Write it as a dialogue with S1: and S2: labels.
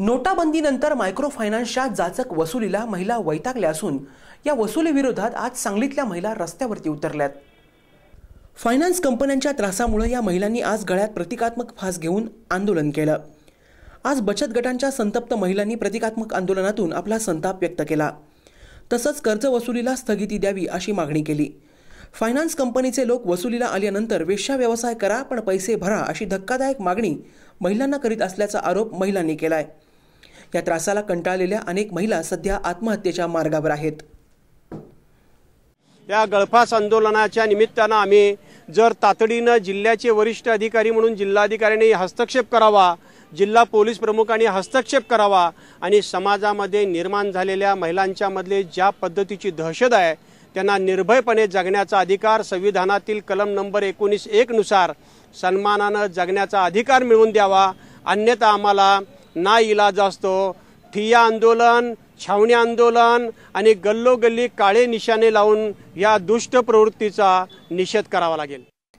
S1: नोटाबंदीनंतर मायक्रो फायनान्सच्या जाचक वसुलीला महिला वैतागल्या असून या वसुलीविरोधात आज सांगलीतल्या महिला रस्त्यावरती उतरल्यात फायनान्स कंपन्यांच्या त्रासामुळे या महिलांनी आज गळ्यात प्रतिकात्मक फास घेऊन आंदोलन केलं आज बचत गटांच्या संतप्त महिलांनी प्रतिकात्मक आंदोलनातून आपला संताप व्यक्त केला तसंच कर्ज वसुलीला स्थगिती द्यावी अशी मागणी केली फायनान्स कंपनीचे लोक वसुलीला आल्यानंतर वेश्या व्यवसाय करा पण पैसे भरा अशी धक्कादायक मागणी महिलांना करीत असल्याचा आरोप महिलांनी केलाय या त्रासाला कंटाळलेल्या अनेक महिला सध्या आत्महत्येच्या मार्गावर आहेत
S2: या गळफास आंदोलनाच्या निमित्तानं आम्ही जर तातडीनं जिल्ह्याचे वरिष्ठ अधिकारी म्हणून जिल्हाधिकाऱ्यांनी हस्तक्षेप करावा जिल्हा पोलीस प्रमुखांनी हस्तक्षेप करावा आणि समाजामध्ये निर्माण झालेल्या महिलांच्यामधले ज्या पद्धतीची दहशत आहे त्यांना निर्भयपणे जगण्याचा अधिकार संविधानातील कलम नंबर एकोणीस एकनुसार सन्मानानं जगण्याचा अधिकार मिळवून द्यावा अन्यथा आम्हाला ना इलाज असतो ठिया आंदोलन छावणी आंदोलन आणि गल्लोगल्ली काळे निशाणे लावून या दुष्ट प्रवृत्तीचा निषेध करावा लागेल